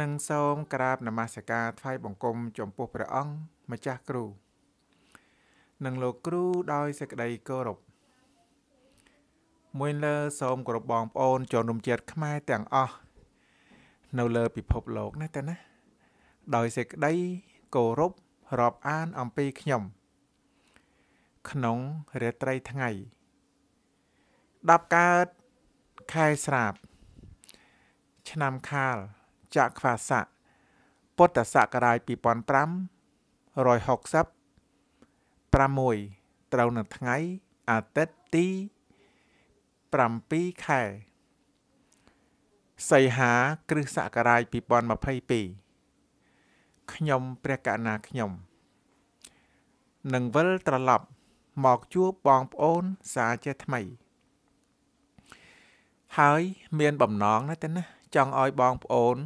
និងសូមក្រាបនមស្ការថ្វាយបង្គំចំពោះព្រះអង្គម្ចាស់គ្រូ និងលោកគ្រូដោយសេចក្តីគោរពមួយលើសូមគោរពបងប្អូនជនរួមជាតិខ្មែរទាំងអស់នៅលើពិភពលោកណាតើណា ដោយសេចក្តីគោរពរាប់អានអំពីខ្ញុំ ក្នុងរាត្រីថ្ងៃ10កើតខែស្រាប ឆ្នាំខាល2023ចក្វាសៈពុទ្ធសករាជ2560 6ត្រូវនៅថ្ងៃ អាទិត្យទី7ខែ សីហាគ្រិស្តសករាជ2022ខ្ញុំព្រះកណាខ្ញុំនឹងវិលត្រឡប់មកជួបបងប្អូនសាជាថ្មី ហើយមាន បំណងណាស់ទេណាចង់ឲ្យបងប្អូន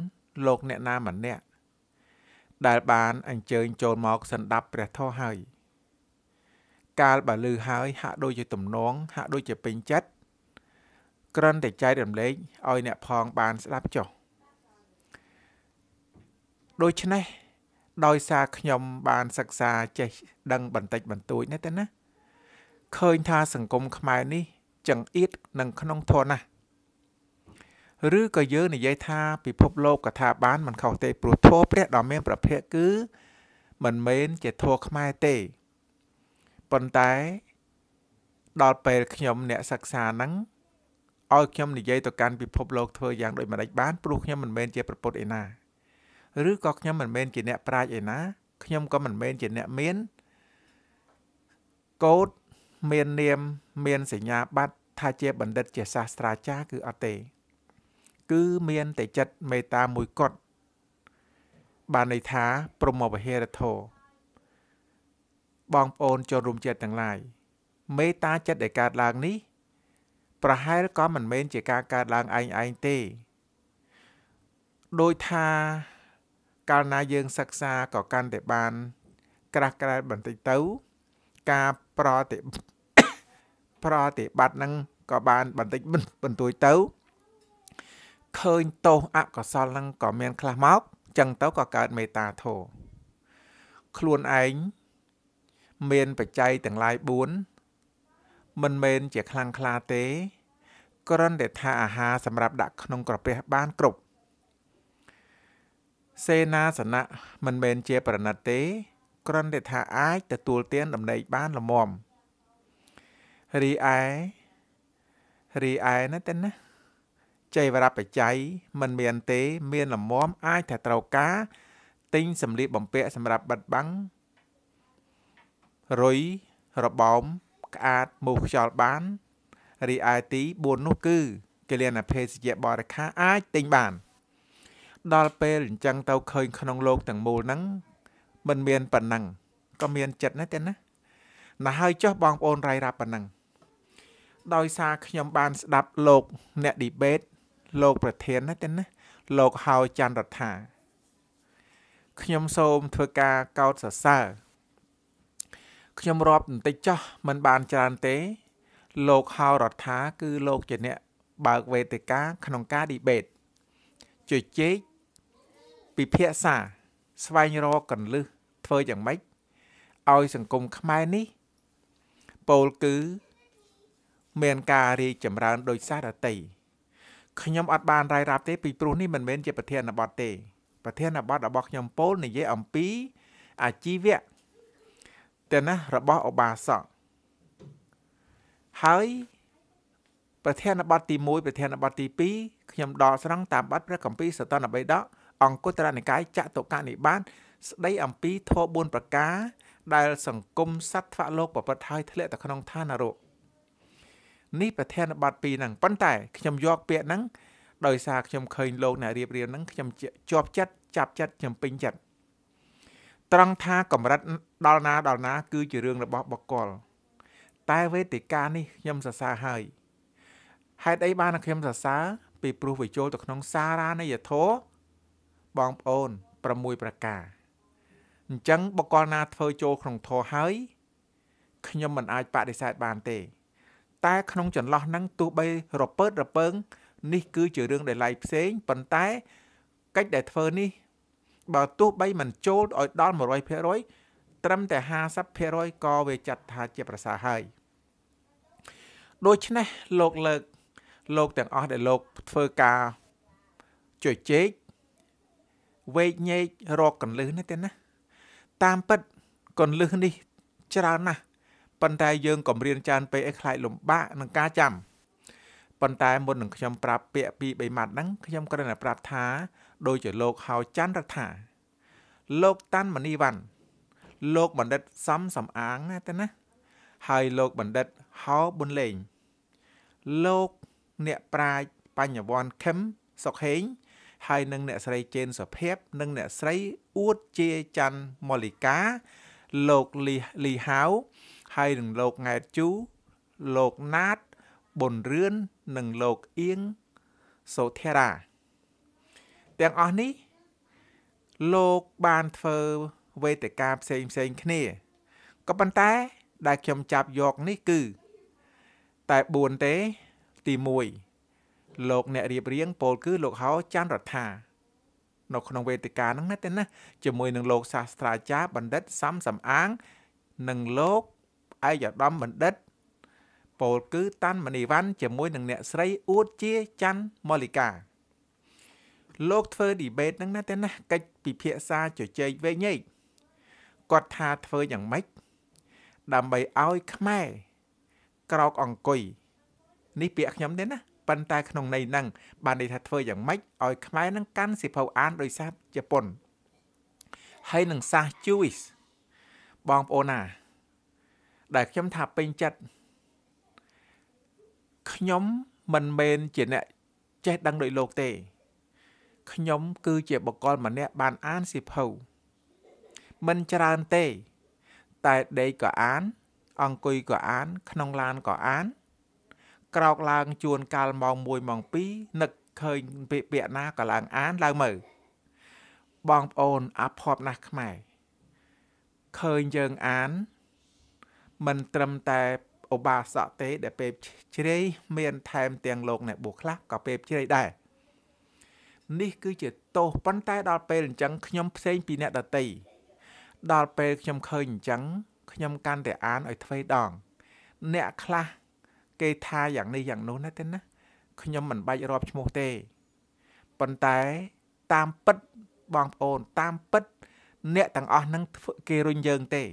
លោកអ្នកណាម្នាក់ដែលបានអញ្ជើញចូលមកសន្តាប់ព្រះធម៌ហើយកាលបើលឺហើយហាក់ដូចជាទំនង ហាក់ដូចជាពេញចិត្តក្រន់តែចែករំលែកឲ្យអ្នកផងបានស្ដាប់ចុះដូច្នេះ ដោយសារខ្ញុំបានសិក្សាចេះដឹង បន្តិចបន្តួចណាស់ទៅណាឃើញថាសង្គមខ្មែរនេះចង្អៀតនឹងក្នុងធនណាស់ឬក៏យើងនិយាយថាពិភពលោកកថាបានមិនខុសទេព្រោះធម៌ព្រះដ៏មានប្រភពគឺមិនមែនជាធម៌ខ្មែរទេប៉ុន្តែដល់ពេលខ្ញុំអ្នកសិក្សាហ្នឹងឲ្យខ្ញុំនិយាយទៅកាន់ពិភពលោកធ្វើយ៉ាងដូចម្ដេចបាន ព្រោះខ្ញុំមិនមែនជាប្រពុតឯណាឬក៏ខ្ញុំមិនមែនជាអ្នកប្រាជ្ញឯណាខ្ញុំក៏មិនមែនជាអ្នកមានកូដមាននាមមានសញ្ញាបត្រថាជាបណ្ឌិត ជាសាស្ត្រាចារ្យគឺអត់ទេគឺមានតែចិត្តមេត្តាមួយគត់បានន័យថាព្រមវិហេរធោបងប្អូនចូលរួមចិត្តទាំងឡាយមេត្តាចិត្តដែលកើតឡើងនេះ ប្រហែលក៏មិនមែនជាការកើតឡើងឯងឯងទេដោយថាកាលណាយើងសិក្សាក៏កាន់តែបាន ក្រាស់ក្រែលបន្តិចទៅ ការប្រតិប្រតិបត្តិនឹងក៏បានបន្តិចបន្តួចទៅឃើញទោសអកុសលហ្នឹងក៏មាន ខ្លះមកចឹងទៅក៏កើតមេត្តាធម៌ខ្លួនឯងមានបច្ច័យទាំងឡាយ4មិនមែនជាខ្លាំងខ្លាទេគ្រាន់តែថាអាហារសម្រាប់ដាក់ក្នុងក្រពះបានគ្រប់ សេនាសនៈមិនមែនជាប្រណិតទេគ្រាន់តែថាអាចទទួលទានដំណេកបានល្មមរីឯរីឯណាទៅណាចៃវរបច្ច័យមិនមានទេ មានលំមអាចតែត្រូវការទិញសម្លៀកបំពាក់សម្រាប់បិទបាំងរុយរបោមក្អាតមូសខ្យល់បានរីឯទី4នោះគឺកិលានភេសជ្ជៈបរិខាអាចទិញបាន ដល់ពេលអញ្ចឹងទៅឃើញក្នុងโลกទាំងមូលហ្នឹងមិនមានប៉ុណ្ណឹងក៏មានចិត្តណាស់ទេណាណាហើយចុះបងប្អូនរៃរ៉ាប់ប៉ុណ្ណឹងដោយសារខ្ញុំបានស្ដាប់លោក អ្នកឌីបេតលោកប្រធានណាទេណាលោកហៅច័ន្ទរដ្ឋាខ្ញុំសូមធ្វើការកោតសរសើរខ្ញុំរាប់បន្តិចចោះមិនបានច្រើនទេលោកហៅរដ្ឋាគឺ លោកជាអ្នក បើកវេទិកាក្នុងការឌីបេតជជែកពិភាក្សា ស្វែងរកកន្លឹះធ្វើយ៉ាងម៉េចឲ្យសង្គមខ្មែរនេះពោលគឺ មានការរីកចម្រើន ដោយសារតន្ត្រីខ្ញុំអត់បានរាយរាប់ទេពីព្រោះនេះមិនមែនជាប្រធានបទទេប្រធានបទរបស់ខ្ញុំពោលនិយាយអំពីអាជីវៈទៅណារបស់ឧបាសកហើយប្រធានបទទី1ប្រធានបទទី2ខ្ញុំដកស្រង់តាមបទព្រះគម្ពីរសតនបេដក អង្គុត្តរនិកាយចតុកនិបាតស្ដីអំពីធម៌4ប្រការដែល សង្គមសត្វលោកប្រព្រឹត្តហើយធ្លាក់ទៅក្នុងឋាននរកនេះប្រធានបទពីរហ្នឹងប៉ុន្តែខ្ញុំយកពាក្យហ្នឹងដោយសារខ្ញុំឃើញលោកអ្នករៀបរៀងហ្នឹងខ្ញុំជាប់ចិត្តចាប់ចិត្តខ្ញុំពេញចិត្តត្រង់ថាកម្រិតដល់ណាដល់ណា គឺជារឿងរបស់បុគ្គលតែវេទិកានេះខ្ញុំសរសើរហើយហេតុអីបាន ខ្ញុំសរសើរពីព្រោះវាចូលទៅក្នុងសារនៃយធោបងប្អូន6ប្រការអញ្ចឹងបកលណាធ្វើចូលក្នុងធរហើយខ្ញុំមិនអាចបដិសេធបានទេតែក្នុងចន្លោះហ្នឹងទោះបីរពើតរពើងនេះគឺជារឿងដែលឡែកផ្សេងប៉ុន្តែ កិច្ចដែលធ្វើនេះ បើទោះបីមិនចូលឲ្យ ដល់100%ត្រឹមតែ50%ក៏វាចាត់ថាជាប្រសើរហើយដូច្នេះលោកលើកលោកទាំងអស់ដែលលោកធ្វើការជជែកវេកញែករកកੰលឹះនេះទេណា តាមពិតកੰលឹះនេះច្រើនណាស់ប៉ុន្តែយើងក៏រៀនច្រើនពេកឲ្យខ្លាចលំបាកនឹងការចាំប៉ុន្តែមុននឹងខ្ញុំប្រាប់ពាក្យពី3ម៉ាត់ហ្នឹងខ្ញុំគ្រាន់តែប្រាប់ថា ដូចជាលោកហៅច័ន្ទរដ្ឋាលោកតាន់មនីវ៉ាន់លោកបណ្ឌិតសំសំអាងណាទៅណា ហើយលោកបណ្ឌិតហៅប៊ុនលេង លោកអ្នកប្រាជ្ញបញ្ញវន្តខឹមសុកហេងហើយនឹង អ្នកស្រីជេនសុភ័ព្ទនិងអ្នកស្រីអួតជាច័ន្ទមលីកាលោកលីលីហាវហើយនឹងលោកង៉ែតជូលោកណាតប៊ុនរឿននិងលោកអៀងសូធារាទាំងអស់នេះលោកបានធ្វើវេទិកាផ្សេងផ្សេងគ្នាក៏ប៉ុន្តែដែលខ្ញុំចាប់យកនេះគឺ តែ4ទេទី1លោកអ្នករៀបរៀងពលគឺលោកហៅច័ន្ទរដ្ឋានៅក្នុងវេទិកាហ្នឹងណាទេណាជាមួយនឹងលោកសាស្ត្រាចារ្យបណ្ឌិតសំសំអាងនិងលោកឯកឧត្តមបណ្ឌិតពលគឺតាន់មនីវ៉ាន់ជាមួយនឹងអ្នកស្រីអួតជាច័ន្ទម៉ូលីកា លោកធ្វើឌីបេតនឹងណាតែណាកិច្ចពិភាក្សាជជែកវែងញែកគាត់ថាធ្វើយ៉ាងម៉េចដើម្បីឲ្យខ្មែរ ក្រោកអង្គុយនេះពាក្យខ្ញុំទេណាប៉ុន្តែក្នុងន័យហ្នឹងបានន័យថាធ្វើយ៉ាងម៉េចឲ្យខ្មែរនឹងកាន់សិភៅអានដោយសារជប៉ុនហើយនឹងសាស Jewish បងប្អូនណាដែលខ្ញុំថាពេញចិត្តខ្ញុំមិនមែនជាអ្នកចេះដឹងដោយលោកទេខ្ញុំគឺជាបកកលម្នាក់បានអានសៀវភៅមិនច្រើនទេ តែដេកក៏អាន អង្គុយក៏អានក្នុងឡានក៏អាន ក្រោកឡើងជួនកាលម៉ោង1ម៉ោង2នឹកឃើញពាក្យពាក្យណាក៏ឡើងអានឡើងមើលបងប្អូនអាភ័ព្វណាស់ខ្មែរឃើញយើងអានមិនត្រឹមតែឧបាសកទេ ដែលពេលជ្រៃមានថែមទាំងលោក អ្នកបុខ្លះក៏ពេលជ្រៃដែរនេះគឺជាទោសប៉ុន្តែ ដល់ពេលអញ្ចឹងខ្ញុំផ្សេងពីអ្នកដតីដល់ពេលខ្ញុំឃើញអញ្ចឹងខ្ញុំកាន់តែអានឲ្យទ្វេដង អ្នកខ្លះគេថាយ៉ាងនេះយ៉ាងនោះណាទេណាខ្ញុំមិនបាច់រាប់ឈ្មោះទេប៉ុន្តែតាមពិតបងប្អូនតាមពិត អ្នកទាំងអស់ហ្នឹងគេរុញយើងទេ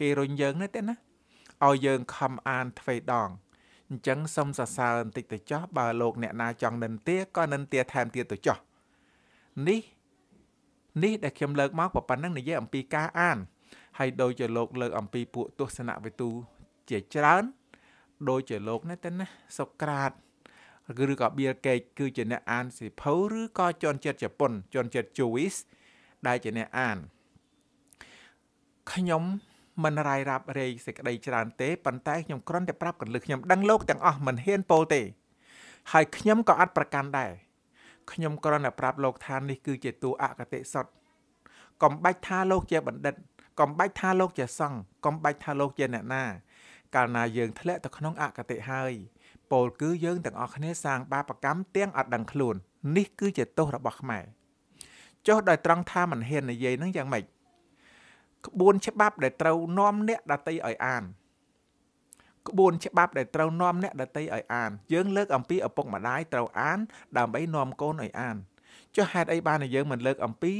គេរុញយើងណាទេណាឲ្យយើងខំអានទ្វេដងអញ្ចឹងសូមសរសើរបន្តិចទៅចោះបើលោក អ្នកណាចង់និន្ទាក៏និន្ទាថែមទៀតទៅចោះនេះនេះដែលខ្ញុំលើកមកប៉ុណ្ណឹងនិយាយអំពីការអានហើយដូចជាលោកលើកអំពីពួកទស្សនវិទូជាច្រើន ដូចជាលោកនេះទៅណាសូក្រាតឬក៏ Bill Gates គឺជាអ្នកអានសិភៅឬក៏ជនជាតិជប៉ុនជនជាតិ Jewish ដែលជាអ្នកអានខ្ញុំមិនរាយរាប់រែកសេចក្តីច្រើនទេប៉ុន្តែខ្ញុំគ្រាន់តែប្រាប់កលឹះខ្ញុំដឹងលោកទាំងអស់មិនហ៊ានពោលទេហើយខ្ញុំក៏អត់ប្រកាន់ដែរខ្ញុំគ្រាន់តែប្រាប់លោកថានេះគឺជាតួអកតិសុតកំបាច់ថាលោក ជាបណ្ឌិតកំបាច់ថាលោក ជាសង្ឃកំបាច់ថាលោកជាអ្នកណាកាលណាយើងធ្លាក់ទៅក្នុងអកតិហើយពោលគឺយើងទាំងអស់គ្នាសាងបាបកម្មទាំងអត់ដឹងខ្លួននេះគឺជាទោសរបស់ខ្មែរចុះដោយត្រង់ថាមិនហ៊ាននិយាយនឹងយ៉ាងម៉េចក្បួនច្បាប់ដែលត្រូវនាំអ្នកដតីឲ្យអានក្បួនច្បាប់ដែលត្រូវនាំអ្នកដតីឲ្យអានយើងលើកអំពីឪពុកម្ដាយត្រូវអាន ដើម្បីនាំកូនឲ្យអានចុះហេតុអីបានដែលយើងមិនលើក អំពី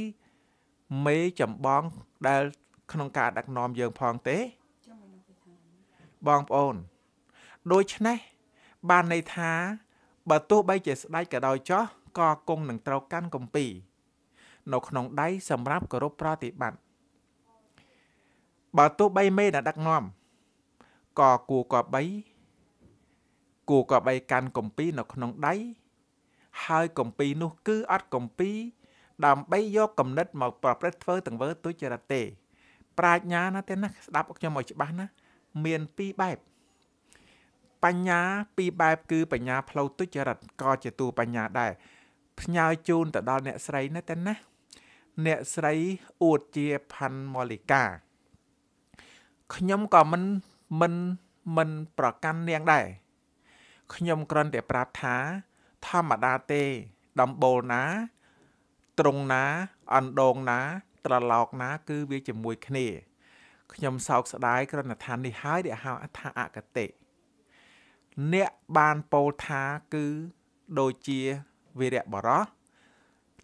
មេចំបងដែលក្នុងការដឹកនាំយើងផងទេបងប្អូន ដូច្នេះបានន័យថា បើទោះបីជាស្ដេចក៏ដោយចោះក៏គង់នឹងត្រូវកាន់គម្ពីរនៅក្នុងដៃសម្រាប់គោរពប្រតិបត្តិបើទោះបីមេណាដឹកនាំក៏គួរក៏បីគួរក៏បីកាន់កំពីនៅក្នុងដៃហើយកំពីនោះគឺអត់កំពី ដើម្បីយកគំនិតមកប្រព្រឹត្តធ្វើទាំងវើទុច្ចរិតទេប្រាជ្ញាណាទេណាស្ដាប់ខ្ញុំឲ្យច្បាស់ណាមានពីរបែបបញ្ញាពីរបែបគឺ បញ្ញាផ្លូវទុច្ចរិតក៏ជាតួបញ្ញាដែរផ្ញើជូនទៅដល់អ្នកស្រីណាទេណាអ្នកស្រីអួតជាផាន់ម៉ូលីកាខ្ញុំក៏មិនមិនមិនប្រកាន់នាងដែរខ្ញុំគ្រាន់តែប្រាប់ថាធម្មតាទេដំបូលណាត្រង់ណាអណ្ដងណា ត្រឡោកណា គឺវាជាមួយគ្នាខ្ញុំសោកស្ដាយគ្រាន់តែថានេះហើយដែលហៅថាអកតេអ្នកបានពោលថាគឺដូចជាវីរៈបរោះ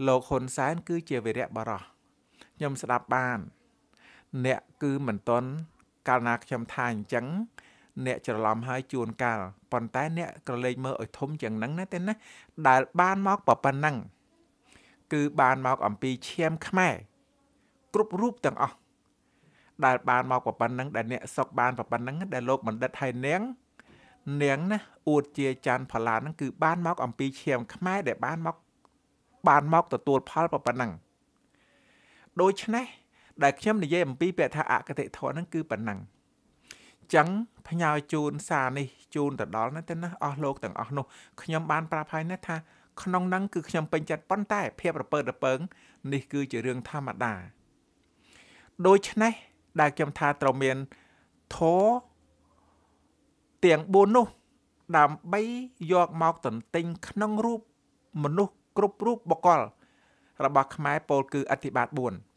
លោកហ៊ុនសែនគឺជាវីរៈបរោះខ្ញុំស្ដាប់បានអ្នកគឺមិនតន់កាលណាខ្ញុំថាអញ្ចឹងអ្នកច្រឡំហើយជួនកាលប៉ុន្តែអ្នកក្រឡេកមើលឲ្យធំយ៉ាងហ្នឹងណាទេណាដែលបានមកប៉ុណ្ណឹងគឺបានមកអំពីឈាមខ្មែរ គ្រប់រូបទាំងអស់ដែលបានមកប៉ុណ្ណឹងដែលអ្នកសុកបានប៉ុណ្ណឹងដែលលោកបណ្ឌិតហើយនាង នាងណាអួតជាច័ន្ទផល្លាហ្នឹងគឺ បានមក អំពីឈាមខ្មែរដែលបានមក បានមកទទួលផលប៉ុណ្ណឹងដូច្នេះដែលខ្ញុំនិយាយអំពីពាក្យថាអកតិធម៌ហ្នឹងគឺប៉ុណ្ណឹងចឹងផ្ញើជូនសារនេះជូនទៅដល់ណាទៅណាអស់លោកទាំងអស់នោះខ្ញុំបានប្រាប់ហើយណាថាក្នុងហ្នឹងគឺខ្ញុំពេញចិត្តប៉ុន្តែភាពរពើរពើងនេះគឺជារឿងធម្មតាដូច្នេះដែលខ្ញុំថាត្រូវមានធរទាំង4នោះដើម្បីយកមកតន្ទិញក្នុងរូបមនុស្សគ្រប់រូបបកលរបស់ខ្មែរពោលគឺអធិបាទ4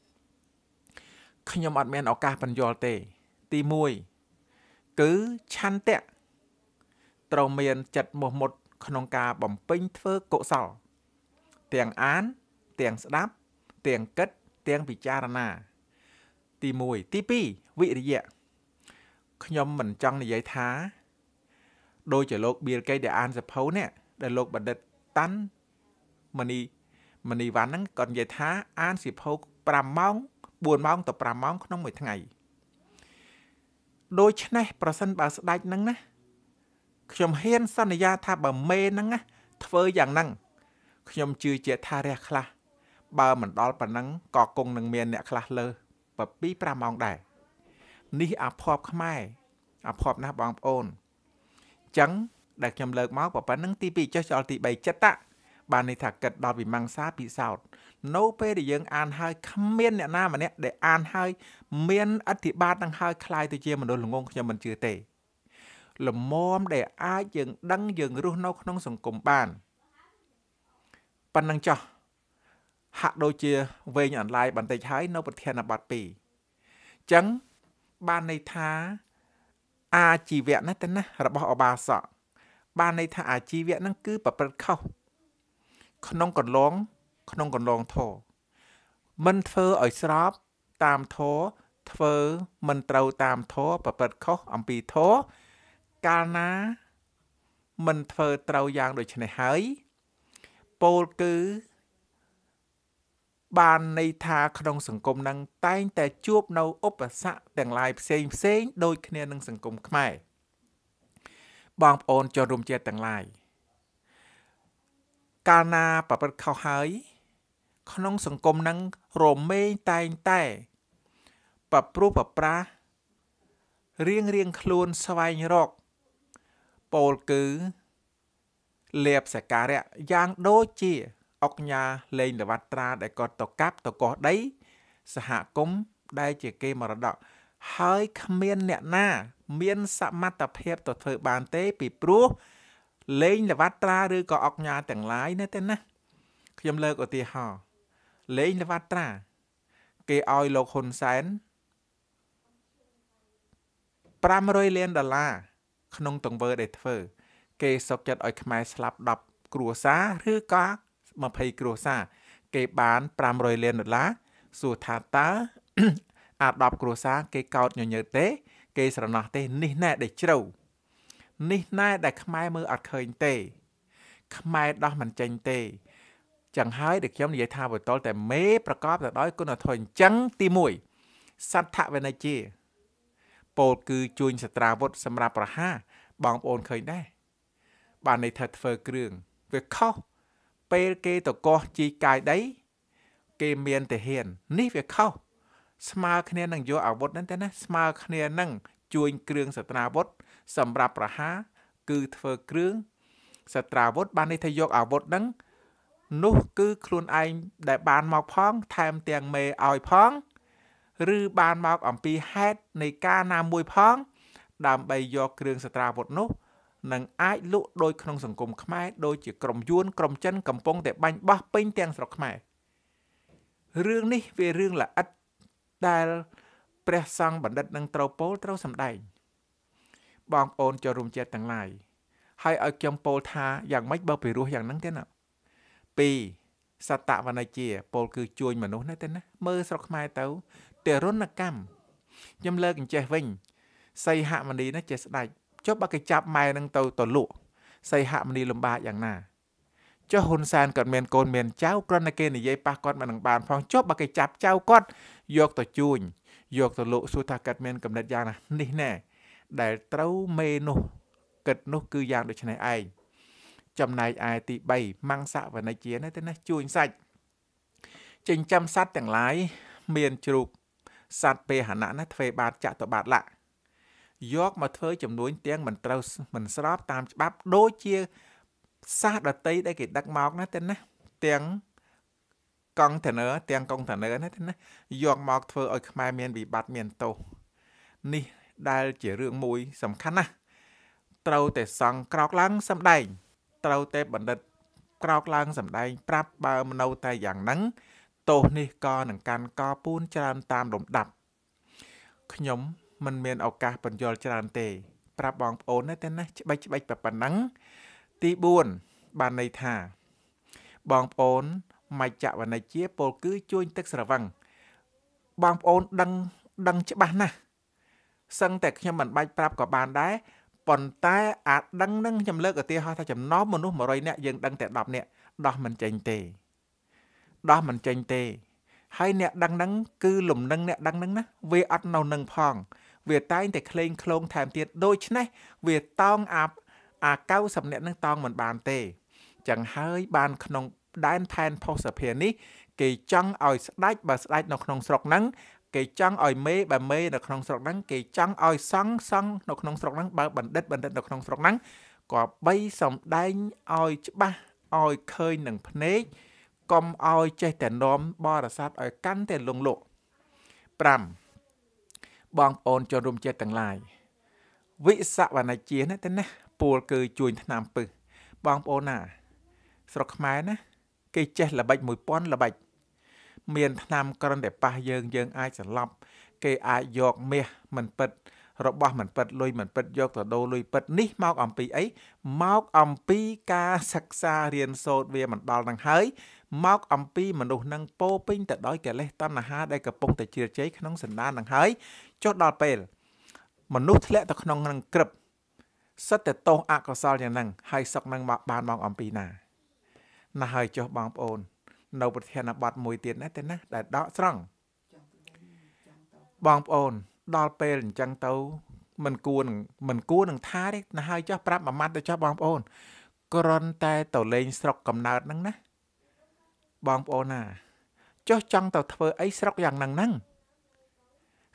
ខ្ញុំអត់មានឱកាសបញ្យល់ទេ ទី1គឺឆន្ទៈត្រូវមានចិត្តមោះមុត ក្នុងការបំពេញធ្វើកុសលទាំងអានទាំងស្ដាប់ទាំងគិតទាំងពិចារណា ទី1ទី2វិរិយៈខ្ញុំមិនចង់និយាយថាដូចជាលោក Bill Gates ដែលអានសភៅនេះដែលលោកបណ្ឌិតតាន់មនីមនីវ៉ាន់ហ្នឹងគាត់និយាយថាអានសភៅ5ម៉ោង4ម៉ោងទៅ5ម៉ោងក្នុងមួយថ្ងៃដូច្នេះ ប្រសិនបើស្ដេចនឹងណា ខ្ញុំហ៊ានសន្យាថាបើមេនឹងណាធ្វើយ៉ាងហ្នឹងខ្ញុំជឿជាក់ថារះខ្លះបើមិនដល់ប៉ុណ្ណឹងក៏គង់នឹងមានអ្នកខ្លះលើ7 5ម៉ោងដែរនេះអាភ័ព្វខ្មែរអាភ័ព្វណាស់បងប្អូនអញ្ចឹងដែលខ្ញុំលើកមកប្រហែលនឹងទី2ចុះដល់ទី3ចិត្តតាបានន័យថាគិតដល់វិមង្សាពិសោធន៍នៅពេលដែលយើងអានហើយគ្មានអ្នកណាម្នាក់ដែលអានហើយមានអធិបាតនឹងហើយคล้ายទៅជាមនុស្សល្ងងខ្ញុំមិនជឿទេលមមដែលអាចយើង ដឹងយើងរស់នៅក្នុងសង្គមបានប៉ុណ្ណឹងចោះហាក់ដូចជាវែងអនឡាញបន្តិចហើយនៅប្រធានបទ2អញ្ចឹងបានន័យថាអាជីវៈណាស់ទៅណារបស់អបាសក បានន័យថាអាជីវៈហ្នឹងគឺប្រព្រឹត្តខុសក្នុងកន្លង ក្នុងកន្លងធរមិនធ្វើឲ្យស្របតាមធរធ្វើមិនត្រូវតាមធរប្រព្រឹត្តខុសអំពីធរកាលណាមិនធ្វើត្រូវយ៉ាងដូចនេះហើយពោលគឺ បានន័យថាក្នុងសង្គមនឹងតែងតែជួបនៅឧបសគ្គទាំងឡាយផ្សេងផ្សេងដូចគ្នានឹងសង្គមខ្មែរបងប្អូនចូលរួមជាទាំងឡាយកាលណាប្រព្រឹត្តខុសហើយក្នុងសង្គមនឹងរមែងតែងតែប្រព្រឹត្តប្រប្រាស់រៀងរៀងខ្លួនស្វែងរកពោលគឺលាបសការៈយ៉ាងដូចជាអុកញ៉ាលេងលវត្ត្រា ដែលគាត់តកាប់តកោះដីសហគមន៍ដែលជាគេមរតកហើយគ្មានអ្នកណា មានសមត្ថភាពទៅធ្វើបានទេពីព្រោះលេងលវត្រាឬក៏អកញាទាំងឡាយណាទេណាខ្ញុំលើកឧទាហរណ៍លេងលវត្រា គេឲ្យលោកហ៊ុនសែន500លានដុល្លារក្នុងទង្វើដែលធ្វើ គេសុកចិត្តឲ្យខ្មែរស្លាប់10គ្រួសារឬក៏20គ្រួសារគេបាន500លានដុល្លារសួរថាតើអា10គ្រួសារគេកោតញញើតទេ គេ ស្រណោះទេ នេះណែដែលជ្រៅនេះណែដែលខ្មែរមើលអត់ឃើញទេ ខ្មែរដោះមិនចេញទេចឹងហើយដែលខ្ញុំនិយាយថាបតលតែមេប្រកបទៅដោយគុណធម៌អញ្ចឹងទី1សដ្ឋវនិជាពោលគឺជួញសត្រាវុធសម្រាប់ប្រហារបងប្អូនឃើញដែរបានន័យថាធ្វើគ្រឿង វាខុសពេលគេតកោះជីកាយដីគេមានទាហាននេះវាខុសស្មើគ្នានឹងយកអាវុធហ្នឹងទេណា ស្មើគ្នានឹងជួញគ្រឿងសត្រាវុធសម្រាប់ប្រហារគឺធ្វើគ្រឿងសត្រាវុធបាននេះថាយកអាវុធហ្នឹង នោះគឺខ្លួនឯងដែលបានមកផង ថែមទាំងមេឲ្យផង ឬបានមកអំពីហេតុនៃការណាមួយផង ដើម្បីយកគ្រឿងសត្រាវុធនោះនឹងអាចលក់ដោយក្នុងសង្គមខ្មែរដោយជាក្រមយួនក្រមចិនកំពុងតែបាញ់បោះពេញទាំងស្រុកខ្មែររឿងនេះវារឿងល្អិតដែលព្រះសង្ឃបណ្ឌិតនឹងត្រូវពោលត្រូវសម្ដែងបងប្អូនចូលរួមចិត្តទាំងឡាយហើយឲ្យខ្ញុំពោលថាយ៉ាងម៉េចបើពិរោះយ៉ាងហ្នឹងទេណា2សតវណជាពលគឺជួយមនុស្សណាទេណាមើលស្រុកខ្មែរទៅទរណកម្មខ្ញុំលើកអញ្ចេះវិញសីហមនីណាជាស្ដេចចុះបើគេចាប់ម៉ែនឹងទៅទៅលក់សីហមនីលំបាកយ៉ាងណាចុះហ៊ុនសែនគាត់មានកូនមានចៅគ្រាន់តែគេនិយាយប៉ះគាត់មិននឹងបានផងចុះបើគេចាប់ចៅគាត់យកទៅជួញយកទៅលក់សួរថាគាត់មានកំណត់យ៉ាងណានេះណែដែលត្រូវមេនោះគិតនោះគឺយ៉ាងដូចនេះឯងចំណែកឯទី3មង្សវនិជានេះទៅណា ជួញសាច់ចិញ្ចឹមសត្វទាំងឡាយមានជ្រូកសត្វពេហនៈណាធ្វើបាទចាក់តបាទលៈយកមកធ្វើចំនួនទាំងមិនត្រូវមិនស្រប តាមច្បាប់ដូចជាសាសដតីដែលគេដឹកមកណាទៅណាទាំងកង់តេនឺទាំងកង់តេនឺណាទៅណាយកមកធ្វើឲ្យខ្មែរមានវិបត្តិមានទោសនេះដែលជារឿងមួយសំខាន់ណាស់ត្រូវតែសង់ក្រោកឡើងសំដែងត្រូវតែបណ្ឌិតក្រោកឡើងសំដែងប្រាប់បើមនុស្សតែយ៉ាងហ្នឹងទោសនេះក៏នឹងកាន់កពូនច្រើនតាមលំដាប់ខ្ញុំមិនមានឱកាសបញ្យល់ច្រើនទេប្រាប់បងប្អូនតែណាច្បិចច្បិចប៉ុណ្ណឹងទី4បានន័យថា បងប្អូនមច្ចវនិជាពលគឺជួញទឹកស្រវឹងបងប្អូនដឹងដឹងច្បាស់ណាស់សឹងតែខ្ញុំមិនបាច់ប្រាប់ក៏បានដែរប៉ុន្តែអាដឹងនឹងខ្ញុំលើកឧទាហរណ៍ថាចំណោមមនុស្ស100នាក់យើងដឹងតែ10នាក់ដោះមិនចេញទេដោះមិនចេញទេ ហើយអ្នកដឹងហ្នឹងគឺលំនឹងអ្នកដឹងហ្នឹងណាវាអត់នៅនឹងផង វាតែងតែក្លែងក្លងថែមទៀតដូច្នេះវាតោងអាអា90អ្នកហ្នឹងតោងមិនបានទេចឹងហើយបានក្នុងដែនផែនផុសសភានេះគេចង់ឲ្យស្ដាច់បើស្ដាច់នៅក្នុងស្រុកហ្នឹងគេចង់ឲ្យមេបើមេនៅក្នុងស្រុកហ្នឹងគេចង់ឲ្យ សង្ឃសង្ឃនៅក្នុងស្រុកហ្នឹងបើបណ្ឌិតបណ្ឌិតនៅក្នុងស្រុកហ្នឹងក៏បីសំដែងឲ្យច្បាស់ឲ្យឃើញនឹងភ្នែកកុំឲ្យចេះតែនាំបរិស័ទឲ្យកាន់តែលងលក់5បងប្អូនជនរួមជាតិទាំងឡាយវិសវណ្ណជាណាទៅណាពលគឺជួយឆ្នាំពឹសបងប្អូនណាស្រុកខ្មែរណាគេចេះល្បិច1000ល្បិចមានឆ្នាំក្រិនតែប៉ះយើងយើងអាចច្រឡប់ គេអាចយក មាសមិនពិតរបស់មិនពិតលុយមិនពិតយកទៅដូរលុយពិតនេះមកអំពីអីមកអំពីការសិក្សារៀនសូត្រវាមិនដល់នឹងហើយមកអំពីមនុស្សនឹងពោពេញទៅដោយកិលេសតណ្ហាដែលកំពុងតែជ្រៀតជ័យក្នុងសន្តាននឹងហើយចុះដល់ពេល មនុស្សធ្លាក់ទៅក្នុងនឹងក្រឹបសិតតែតោសអកុសលយ៉ាងហ្នឹងហើយសឹកនឹងមកបានមកអំពីណាណាស់ហើយចុះបងប្អូននៅប្រធានបទមួយទៀតណាទេណាដែលដកស្រង់បងប្អូន ដល់ពេលអញ្ចឹងទៅមិនគួរនឹងមិនគួរនឹងថាទេណាហើយចោះប្រាប់មួយម៉ាត់ទៅចោះបងប្អូនគ្រាន់តែទៅលេងស្រុកកំណើតហ្នឹងណា បងប្អូនណាចោះចង់ទៅធ្វើ អីស្រុកយ៉ាងហ្នឹងហ្នឹង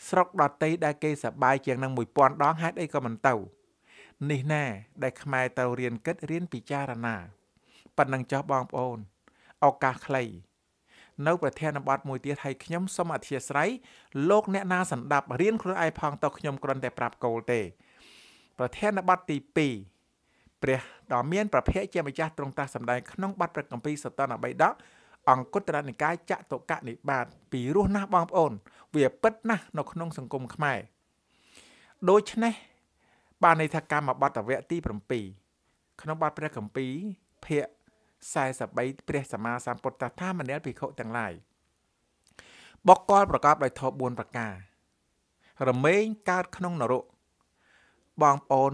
ស្រុកដតីដែលគេសបាយជាងនឹង1000ដងហេតុអីក៏មិនទៅនេះណែដែលខ្មែរទៅរៀនគិតរៀនពិចារណាប៉ុណ្ណឹងចោះបងប្អូនឱកាសខ្លីនៅ ប្រធានបទមួយទៀតឲ្យខ្ញុំសូមអធិស្ឋានលោកអ្នកណាសម្ដាប់រៀនខ្លួនឯងផងតោះខ្ញុំគ្រាន់តែប្រាប់គោលទេ ប្រធានបទទី2ព្រះដ៏មាន ប្រភពជាម្ចាស់ទ្រង់តាស់សម្ដែងក្នុងបទព្រះគម្ពីរសតនបៃដកអង្គុត្តរនិកាយចតុកនិបាតពីរស់ណាស់បងប្អូន វាពិតណាស់នៅក្នុង សង្គមខ្មែរដូច្នេះបានន័យថាកម្មបត្តិវគ្គទី7ក្នុងបទព្រះគម្ពីរភាគ43ព្រះសម្មាសម្ពុទ្ធថាមនិលភិក្ខុទាំងឡាយបកកលប្រកបដោយធម៌4ប្រការ រមែងកើតក្នុងនរកបងប្អូន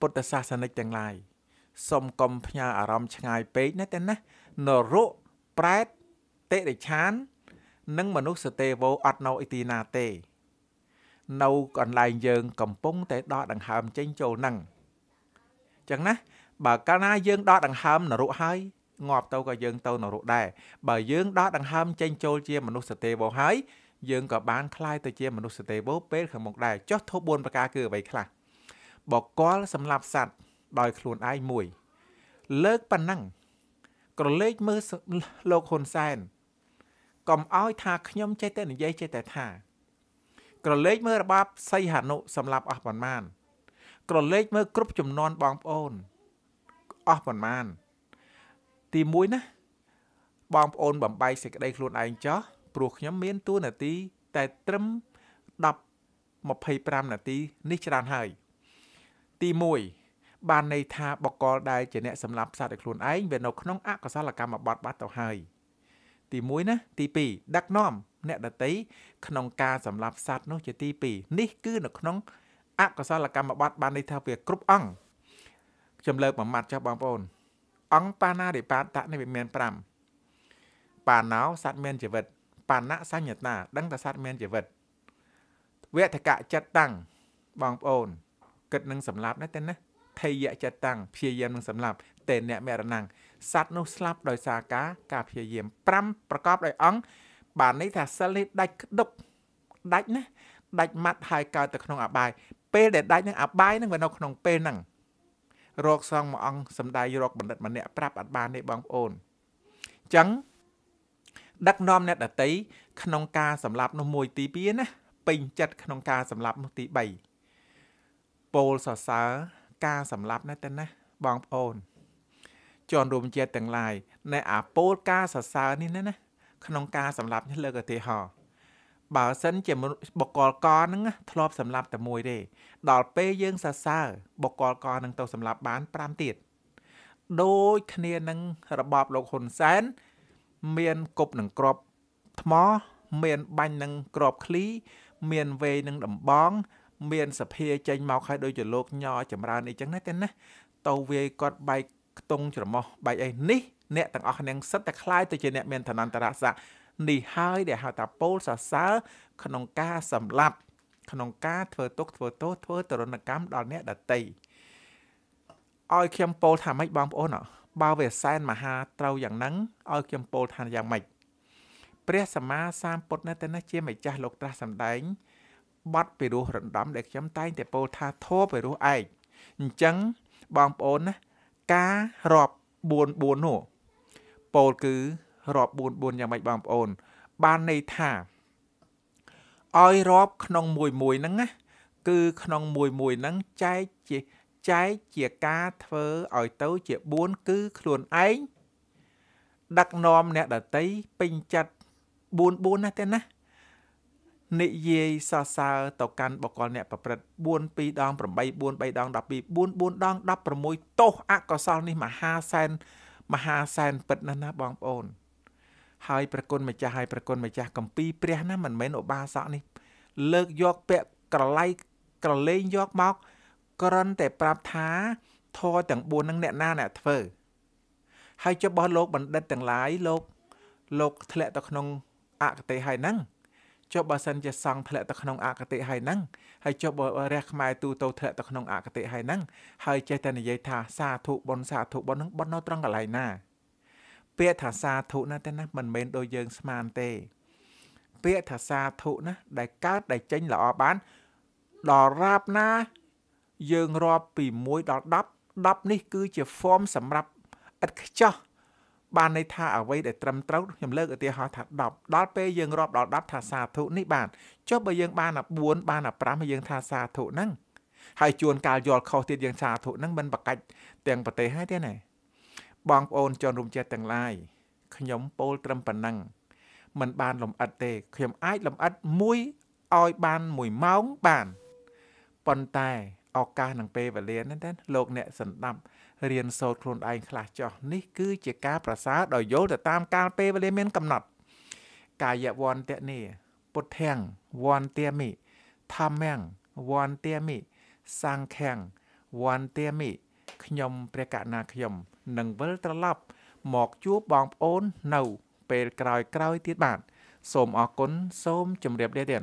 ពុទ្ធសាសនិកទាំងឡាយសូមកុំផ្ញើអារម្មណ៍ឆ្ងាយពេកណាតែណានរកប្រែតតិរិឆាន និងមនុស្សទេវោអត់នៅអីទីណាទេ នៅកន្លែងយើង កំពុងតែដកដង្ហើមចេញចូលនឹងអញ្ចឹងណាបើកាលណាយើងដកដង្ហើមនរកហើយងាប់ទៅក៏យើងទៅនរកដែរបើយើងដោះដង្ហើមចេញចូលជាមនុស្សទេវោហើយយើងក៏បានคล้ายទៅជាមនុស្សទេវោពេលខាងមុខដែរចុះធោ4ប្រការគឺអ្វីខ្លះបកលសម្រាប់សัตว์ដោយខ្លួនឯងមួយ លើកប៉ុណ្ណឹងក្រឡេកមើលលោកហ៊ុនសែនកុំអោយថាខ្ញុំចេះតែនិយាយចេះតែថា ក្រឡេកមើលរបបសីហនុសម្រាប់អស់ប៉ុន្មាន ក្រឡេកមើលគ្រប់ចំនួនបងប្អូនអស់ប៉ុន្មានទី1ណាបងប្អូនបំបែកសេចក្តីខ្លួនឯងចោះព្រោះខ្ញុំមានតួនាទី តែត្រឹម10 25នាទីនេះច្រើនហើយទី1បានន័យថាបកលដែលជាអ្នកសម្លាប់សត្វដោយខ្លួនឯងវានៅក្នុង អកុសលកម្មបត្តិបាត់ទៅហើយ ទី1ណាទី2ដឹកនាំអ្នកដតីក្នុងការសម្លាប់សត្វនោះ ជាទី2នេះគឺ នៅក្នុង អកុសលកម្មបត្តិបានន័យថាវាគ្រប់អង្គខ្ញុំលើកមួយម៉ាត់ចុះបងប្អូនអង្គបាណារិបាតៈនេះវាមាន5បាណោសត្វមានជីវិត បាណៈសញ្ញតាដឹងតែសត្វមានជីវិតវេធកៈចិត្តតាំងបងប្អូនគិតនឹងសម្លាប់ណាទេណាថយៈចិត្តតាំងព្យាយាមនឹងសម្លាប់តេអ្នកមរណងសត្វនោះស្លាប់ដោយសារការការព្យាយាម5ប្រកបដោយអង្គបាននេះថាសិលនេះដាច់ក្ដុកដាច់ណាដាច់ម៉ាត់ហើយកើតទៅក្នុងអបាយពេលដែលដាច់នឹងអបាយនឹងវានៅក្នុងពេលហ្នឹងរកសងមួយអង្គសំដាយរកបណ្ឌិតម្នាក់ប្រាប់អត់បានទេបងប្អូនអញ្ចឹងដឹកនាំអ្នកដតីក្នុងការសម្លាប់នោះមួយទី2ណាពេញចិត្តក្នុងការសម្លាប់នោះទី3ពោលសរសើរការសម្លាប់ណាស់ទៅណាបងប្អូនជន់រួមជាតិទាំងឡាយនៃអាពោលការសរសើរនេះណាក្នុងការសម្លាប់នេះលើកឧទាហរណ៍បើសិនជាបុគ្គលកនឹងធ្លាប់សម្លាប់តែមួយទេដល់ពេលយើងសរសើរបុគ្គលកនឹងទៅសម្លាប់បាន5ទៀតដូចគ្នានឹងរបបលោកហ៊ុនសែនមានគប់នឹងក្របថ្មមានបាញ់នឹងក្របឃ្លី មានវេនឹងដំបងមានសភាចេញមកឲ្យដូចជាលោកញចម្រើនអីចឹងណាទាំងណាទៅវាយគាត់បែកខ្ទង់ច្រមុះបែកអីនេះអ្នកទាំងអស់គ្នាសិតតែคล้ายទៅជាអ្នកមានឋានន្តរស័ក្តិនេះហើយដែលហៅថាពោលសរសើរក្នុងការសម្លាប់ ក្នុងការធ្វើទុកធ្វើទោសធ្វើទរណកម្មដល់អ្នកដតីឲ្យខ្ញុំពោលថាម៉េចបងប្អូនបើវាសែនមហាត្រូវយ៉ាងហ្នឹងឲ្យខ្ញុំពោលថាយ៉ាងម៉េចព្រះសម្មាសម្ពុទ្ធនៅតែនេះជាម្ចាស់លោកត្រាស់សម្ដែងបត់ពីរោះរំដំ ដែលខ្ញុំតែងតែពោលថាធោពីរោះឯងអញ្ចឹងបងប្អូនណាការរាប់4 4នោះពោលគឺរាប់4 4យ៉ាងម៉េចបងប្អូន បានន័យថាឲ្យរាប់ក្នុងមួយមួយហ្នឹងណាគឺ ក្នុងមួយមួយហ្នឹងចែកជាចែកជាការធ្វើឲ្យទៅជា4គឺខ្លួនឯងដឹកនាំអ្នកដតីពេញចិត្ត4 4ណាទេណានិយាយសរសើរទៅកាន់បកលអ្នកប្រព្រឹត្ត4 2ដង8 4 3ដង12 4 4ដង16ទោសអកុសលនេះមហាសែន មហាសែនពិតណាស់ណាបងប្អូនហើយប្រគុណម្ចាស់ហើយប្រគុណម្ចាស់កម្ពីព្រះណាមិនមែនឧបាសកនេះលើកយកពាក្យក្រឡៃក្រលែងយកមកក្រន់តែប្រាប់ថាធរទាំង4នឹងអ្នកណាអ្នកធ្វើហើយចុះរបស់លោកបណ្ឌិតទាំងឡាយលោកលោកធ្លាក់ទៅក្នុងអកតេហើយហ្នឹងចុះបើសិនជាសង់ធ្លាក់ទៅក្នុងអកតេហើយហ្នឹងហើយចុះបើរះខ្មែរទូទៅធ្លាក់ទៅក្នុងអកតេហើយហ្នឹងហើយចេះតែនិយាយថាសាធុបុណ្យសាធុបុណ្យហ្នឹងបុណ្យនៅត្រង់កន្លែងណាពាក្យថាសាធុណាទេណាមិនមែនដូចយើងស្មានទេពាក្យថាសាធុណា ដែលកើតដែលចេញល្អបានដល់រាបណាយើងរាប់ពី1ដល់10 10នេះគឺជា form សម្រាប់ឥតខ្ចោះបានន័យថាអ្វីដែលត្រឹមត្រូវខ្ញុំលើកឧទាហរណ៍ថា10ដល់ពេលយើងរាប់ដល់10ថាសាធុនេះបានចុះបើយើងបានតែ4បានតែ5ហើយយើងថាសាធុហ្នឹងហើយជួនកាលយល់ខុសទៀតយើងសាធុហ្នឹងមិនបកាច់ទាំងប្រទេសហើយទេណាបងប្អូនជនរួមចិត្តទាំងឡាយខ្ញុំពោលត្រឹមប៉ុណ្ណឹងมันបានលំអិតទេ ខ្ញុំអាចលំអិតមួយឲ្យបាន1ម៉ោងបានប៉ុន្តែឱកាសនិងពេលវេលាហ្នឹងតែលោកអ្នកសន្តាប់រៀនសូត្រខ្លួនឯងខ្លះចោះនេះគឺជាការប្រសើរដោយយល់ទៅតាមកាលពេលវេលាមានកំណត់ កាយវន្តនេពុទ្ធាំងវន្តមិធម្មំវន្តមិសង្ឃំវន្តមិខ្ញុំព្រះកណាខ្ញុំនិងវិលត្រឡប់មកជួបបងប្អូននៅ ពេលក្រោយៗទៀតបាទសូមអរគុណសូមជម្រាបលាទៀត